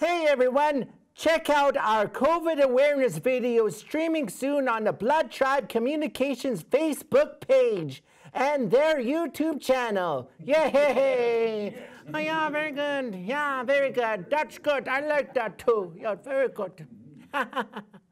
Hey everyone, check out our COVID awareness video streaming soon on the Blood Tribe Communications Facebook page and their YouTube channel. Yay! Oh yeah, very good. Yeah, very good. That's good. I like that too. Yeah, very good.